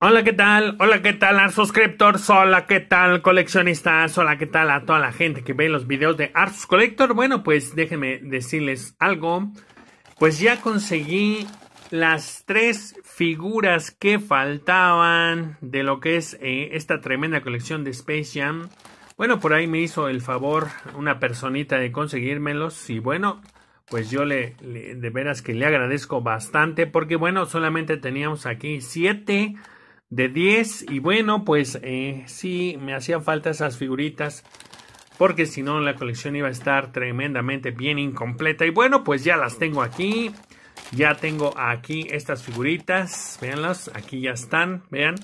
Hola, ¿qué tal? Hola, ¿qué tal, Art Hola, ¿qué tal, coleccionistas? Hola, ¿qué tal a toda la gente que ve los videos de Arts Collector? Bueno, pues déjenme decirles algo. Pues ya conseguí las tres figuras que faltaban de lo que es eh, esta tremenda colección de Space Jam. Bueno, por ahí me hizo el favor una personita de conseguírmelos y bueno, pues yo le, de veras que le agradezco bastante porque bueno, solamente teníamos aquí siete de 10. Y bueno, pues Si eh, sí, me hacían falta esas figuritas. Porque si no, la colección iba a estar tremendamente bien incompleta. Y bueno, pues ya las tengo aquí. Ya tengo aquí estas figuritas. Veanlas, aquí ya están. Vean.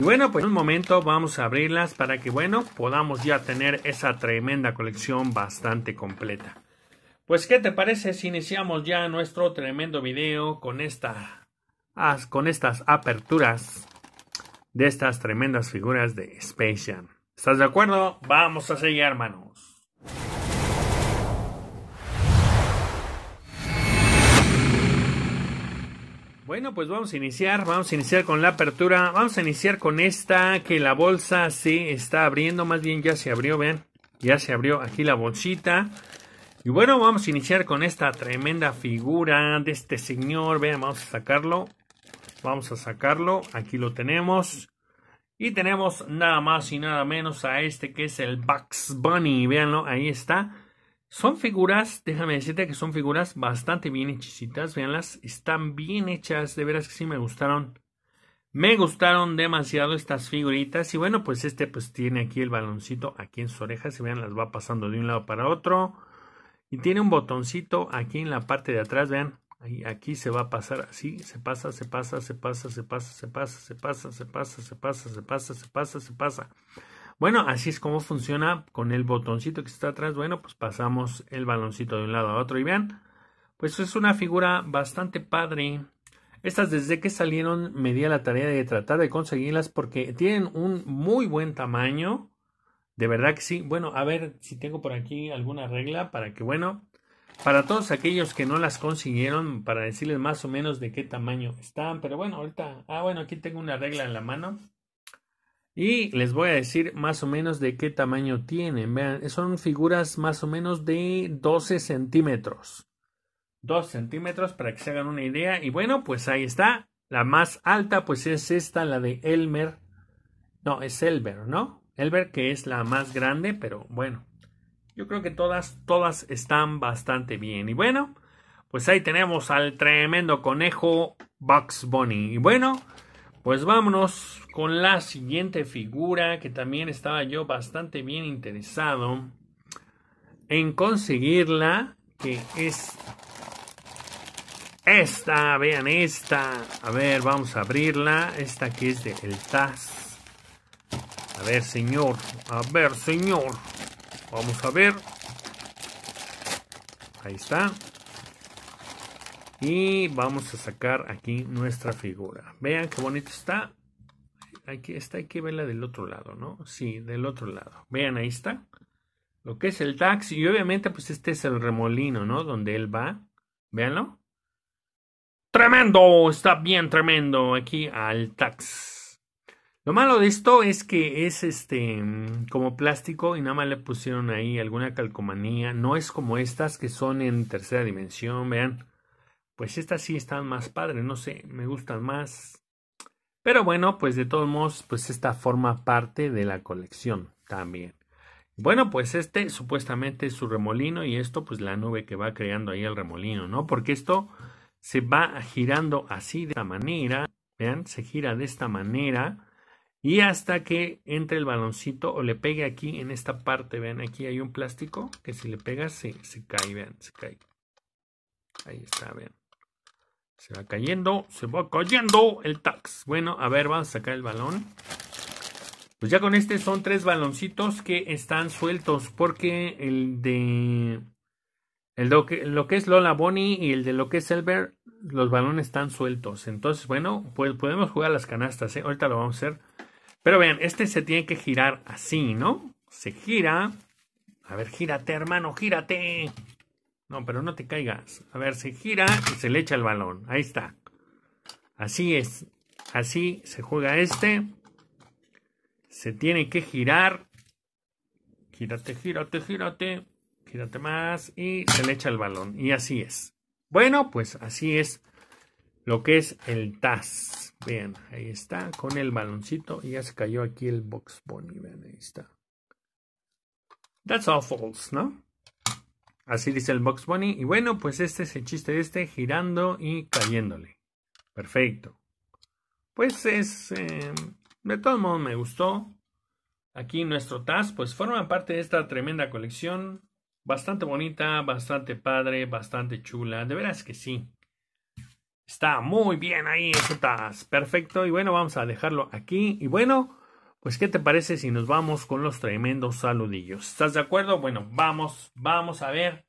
Y bueno, pues en un momento vamos a abrirlas para que, bueno, podamos ya tener esa tremenda colección bastante completa. Pues, ¿qué te parece si iniciamos ya nuestro tremendo video con esta, ah, con estas aperturas de estas tremendas figuras de Space Jam. ¿Estás de acuerdo? Vamos a seguir, hermanos. Bueno, pues vamos a iniciar, vamos a iniciar con la apertura, vamos a iniciar con esta que la bolsa se está abriendo, más bien ya se abrió, ven. ya se abrió aquí la bolsita. Y bueno, vamos a iniciar con esta tremenda figura de este señor, vean, vamos a sacarlo, Vamos a sacarlo. Aquí lo tenemos. Y tenemos nada más y nada menos a este que es el Bugs Bunny. Véanlo, ahí está. Son figuras, déjame decirte que son figuras bastante bien hechicitas. Véanlas, están bien hechas. De veras que sí me gustaron. Me gustaron demasiado estas figuritas. Y bueno, pues este pues tiene aquí el baloncito aquí en su oreja. Si vean, las va pasando de un lado para otro. Y tiene un botoncito aquí en la parte de atrás, vean aquí se va a pasar así, se pasa, se pasa, se pasa, se pasa, se pasa, se pasa, se pasa, se pasa, se pasa, se pasa, se pasa. Bueno, así es como funciona con el botoncito que está atrás. Bueno, pues pasamos el baloncito de un lado a otro y vean, pues es una figura bastante padre. Estas desde que salieron me di a la tarea de tratar de conseguirlas porque tienen un muy buen tamaño. De verdad que sí. Bueno, a ver si tengo por aquí alguna regla para que, bueno, para todos aquellos que no las consiguieron, para decirles más o menos de qué tamaño están, pero bueno, ahorita, ah, bueno, aquí tengo una regla en la mano. Y les voy a decir más o menos de qué tamaño tienen. Vean, son figuras más o menos de 12 centímetros. 2 centímetros para que se hagan una idea. Y bueno, pues ahí está. La más alta, pues es esta, la de Elmer. No, es Elber, ¿no? Elber que es la más grande, pero bueno. Yo creo que todas, todas están bastante bien. Y bueno, pues ahí tenemos al tremendo conejo Bugs Bunny. Y bueno, pues vámonos con la siguiente figura que también estaba yo bastante bien interesado en conseguirla, que es esta, vean esta. A ver, vamos a abrirla. Esta que es de El Taz. A ver, señor. A ver, señor. Vamos a ver. Ahí está. Y vamos a sacar aquí nuestra figura. Vean qué bonito está. Aquí está, hay que verla del otro lado, ¿no? Sí, del otro lado. Vean, ahí está. Lo que es el taxi. Y obviamente, pues este es el remolino, ¿no? Donde él va. Véanlo. Tremendo, está bien tremendo aquí al tax. Lo malo de esto es que es este como plástico y nada más le pusieron ahí alguna calcomanía. No es como estas que son en tercera dimensión, vean. Pues estas sí están más padres, no sé, me gustan más. Pero bueno, pues de todos modos, pues esta forma parte de la colección también. Bueno, pues este supuestamente es su remolino y esto pues la nube que va creando ahí el remolino, ¿no? Porque esto se va girando así de esta manera, vean, se gira de esta manera y hasta que entre el baloncito o le pegue aquí en esta parte, vean, aquí hay un plástico que si le pega, se, se cae, vean, se cae. Ahí está, vean. Se va cayendo, se va cayendo el tax. Bueno, a ver, vamos a sacar el balón. Pues ya con este son tres baloncitos que están sueltos porque el de el lo que, lo que es Lola Bonnie y el de lo que es Elber, los balones están sueltos. Entonces, bueno, pues podemos jugar las canastas, ¿eh? Ahorita lo vamos a hacer. Pero vean, este se tiene que girar así, ¿no? Se gira. A ver, gírate, hermano, gírate. No, pero no te caigas. A ver, se gira y se le echa el balón. Ahí está. Así es. Así se juega este. Se tiene que girar. Gírate, gírate, gírate. Gírate más y se le echa el balón. Y así es. Bueno, pues así es lo que es el TAS. Vean, ahí está, con el baloncito. Y ya se cayó aquí el Box Bunny. Vean, ahí está. That's all false, ¿no? Así dice el Box Bunny. Y bueno, pues este es el chiste de este, girando y cayéndole. Perfecto. Pues es... Em, de todos modos me gustó. Aquí nuestro TAS, pues forma parte de esta tremenda colección. Bastante bonita, bastante padre, bastante chula. De veras que sí. Está muy bien ahí, estás Perfecto. Y bueno, vamos a dejarlo aquí. Y bueno, pues ¿qué te parece si nos vamos con los tremendos saludillos? ¿Estás de acuerdo? Bueno, vamos, vamos a ver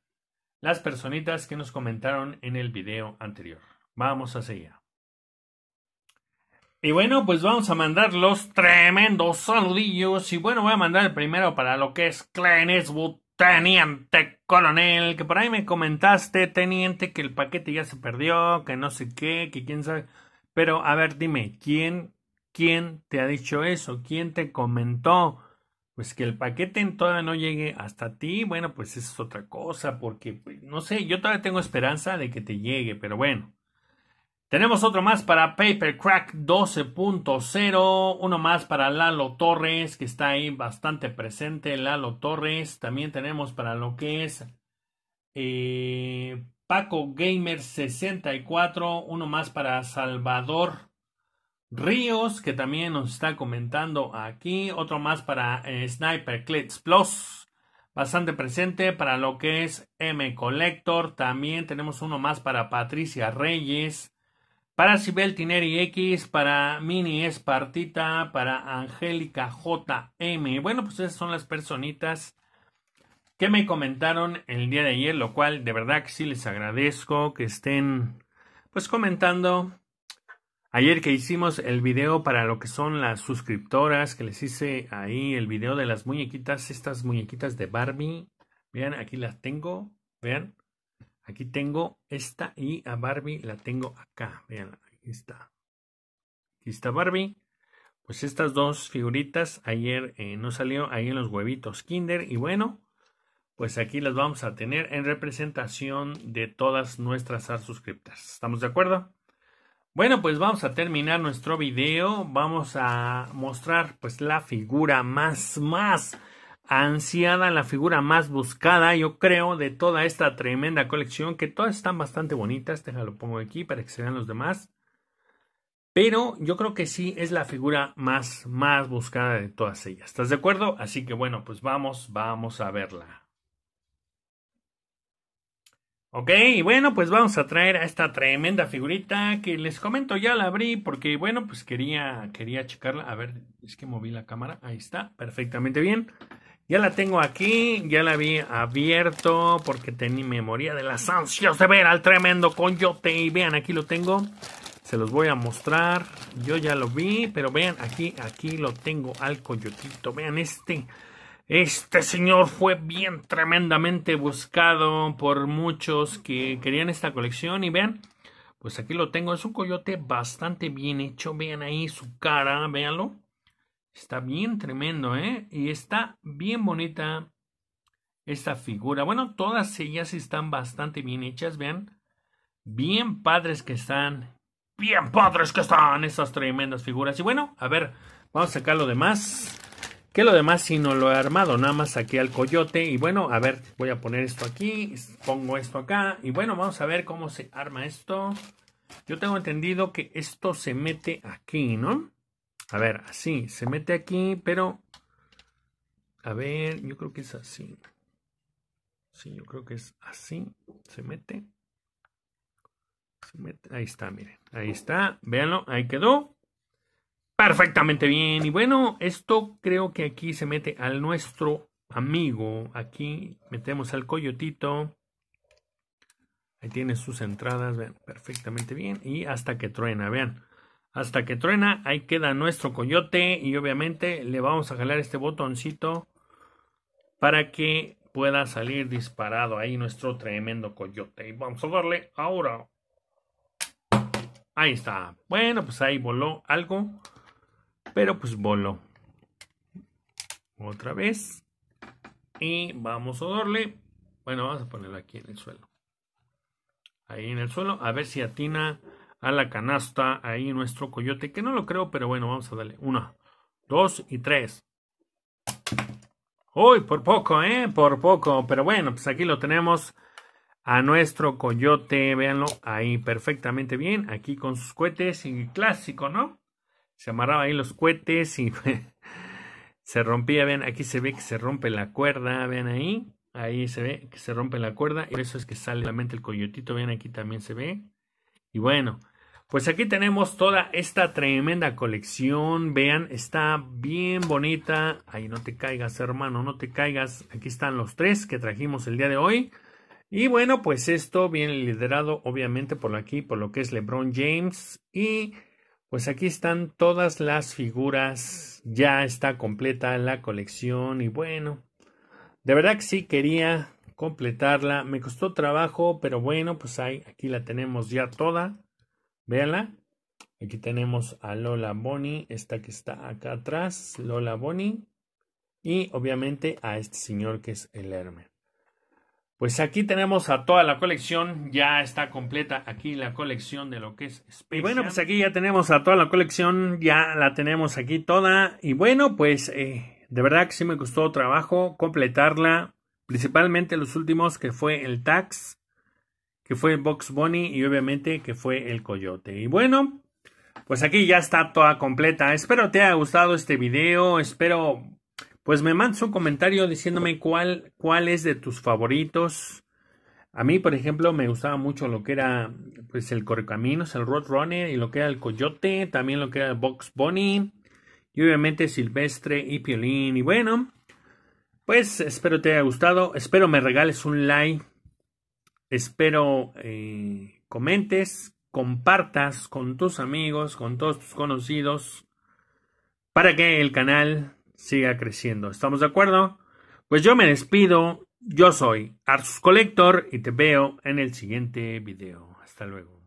las personitas que nos comentaron en el video anterior. Vamos a seguir. Y bueno, pues vamos a mandar los tremendos saludillos. Y bueno, voy a mandar el primero para lo que es Clenis Teniente Coronel, que por ahí me comentaste, teniente, que el paquete ya se perdió, que no sé qué, que quién sabe. Pero a ver, dime, ¿quién, quién te ha dicho eso? ¿Quién te comentó? Pues que el paquete todavía no llegue hasta ti, bueno, pues eso es otra cosa, porque pues, no sé, yo todavía tengo esperanza de que te llegue, pero bueno. Tenemos otro más para Papercrack 12.0, uno más para Lalo Torres, que está ahí bastante presente, Lalo Torres. También tenemos para lo que es eh, Paco Gamer 64, uno más para Salvador Ríos, que también nos está comentando aquí. Otro más para eh, Sniper Clips Plus, bastante presente para lo que es M Collector. También tenemos uno más para Patricia Reyes. Para Sibel Tineri X, para Mini Espartita, para Angélica JM. Bueno, pues esas son las personitas que me comentaron el día de ayer, lo cual de verdad que sí les agradezco que estén pues comentando. Ayer que hicimos el video para lo que son las suscriptoras, que les hice ahí el video de las muñequitas, estas muñequitas de Barbie. Vean, aquí las tengo. Vean. Aquí tengo esta y a Barbie la tengo acá. Vean, aquí está. Aquí está Barbie. Pues estas dos figuritas ayer eh, no salió ahí en los huevitos Kinder. Y bueno, pues aquí las vamos a tener en representación de todas nuestras suscriptas. ¿Estamos de acuerdo? Bueno, pues vamos a terminar nuestro video. Vamos a mostrar pues la figura más, más ansiada, la figura más buscada, yo creo, de toda esta tremenda colección, que todas están bastante bonitas, déjalo pongo aquí para que se vean los demás. Pero yo creo que sí es la figura más, más buscada de todas ellas. ¿Estás de acuerdo? Así que bueno, pues vamos, vamos a verla. Ok, bueno, pues vamos a traer a esta tremenda figurita que les comento, ya la abrí porque bueno, pues quería, quería checarla. A ver, es que moví la cámara, ahí está, perfectamente bien. Ya la tengo aquí, ya la vi abierto porque tenía memoria de las ansias de ver al tremendo coyote. Y vean, aquí lo tengo. Se los voy a mostrar. Yo ya lo vi, pero vean, aquí, aquí lo tengo al coyotito. Vean este. Este señor fue bien tremendamente buscado por muchos que querían esta colección. Y vean, pues aquí lo tengo. Es un coyote bastante bien hecho. Vean ahí su cara, véanlo. Está bien tremendo, ¿eh? Y está bien bonita esta figura. Bueno, todas ellas están bastante bien hechas, vean. Bien padres que están. Bien padres que están esas tremendas figuras. Y bueno, a ver, vamos a sacar lo demás. Que lo demás si no lo he armado, nada más saqué al coyote. Y bueno, a ver, voy a poner esto aquí, pongo esto acá. Y bueno, vamos a ver cómo se arma esto. Yo tengo entendido que esto se mete aquí, ¿no? A ver, así, se mete aquí, pero... A ver, yo creo que es así. Sí, yo creo que es así. Se mete. Se mete. Ahí está, miren. Ahí está. Véanlo, ahí quedó. Perfectamente bien. Y bueno, esto creo que aquí se mete al nuestro amigo. Aquí metemos al coyotito. Ahí tiene sus entradas, vean, perfectamente bien. Y hasta que truena, vean hasta que truena, ahí queda nuestro coyote y obviamente le vamos a jalar este botoncito para que pueda salir disparado ahí nuestro tremendo coyote. Y vamos a darle ahora. Ahí está. Bueno, pues ahí voló algo, pero pues voló. Otra vez. Y vamos a darle. Bueno, vamos a ponerlo aquí en el suelo. Ahí en el suelo, a ver si atina a la canasta ahí nuestro coyote, que no lo creo, pero bueno, vamos a darle una, dos y tres. Uy, por poco, ¿eh? Por poco, pero bueno, pues aquí lo tenemos a nuestro coyote, véanlo ahí perfectamente bien, aquí con sus cohetes y clásico, ¿no? Se amarraba ahí los cohetes y se rompía, vean, aquí se ve que se rompe la cuerda, vean ahí, ahí se ve que se rompe la cuerda, y por eso es que sale la el coyotito, vean aquí también se ve, y bueno, pues aquí tenemos toda esta tremenda colección. Vean, está bien bonita. Ahí no te caigas, hermano, no te caigas. Aquí están los tres que trajimos el día de hoy. Y bueno, pues esto viene liderado obviamente por aquí, por lo que es LeBron James. Y pues aquí están todas las figuras. Ya está completa la colección. Y bueno, de verdad que sí quería completarla. Me costó trabajo, pero bueno, pues ahí, aquí la tenemos ya toda. Véanla. Aquí tenemos a Lola Bonnie, esta que está acá atrás, Lola Bonnie. Y obviamente a este señor que es el Hermes. Pues aquí tenemos a toda la colección, ya está completa aquí la colección de lo que es Y bueno, pues aquí ya tenemos a toda la colección, ya la tenemos aquí toda. Y bueno, pues eh, de verdad que sí me costó trabajo completarla, principalmente los últimos que fue el Tax que fue Box Bunny y obviamente que fue el coyote. Y bueno, pues aquí ya está toda completa. Espero te haya gustado este video, espero pues me mandes un comentario diciéndome cuál, cuál es de tus favoritos. A mí, por ejemplo, me gustaba mucho lo que era pues el Correcaminos, el Runner y lo que era el Coyote, también lo que era el Box Bunny y obviamente Silvestre y Piolín. Y bueno, pues espero te haya gustado, espero me regales un like Espero eh, comentes, compartas con tus amigos, con todos tus conocidos, para que el canal siga creciendo. ¿Estamos de acuerdo? Pues yo me despido. Yo soy Arsus Collector y te veo en el siguiente video. Hasta luego.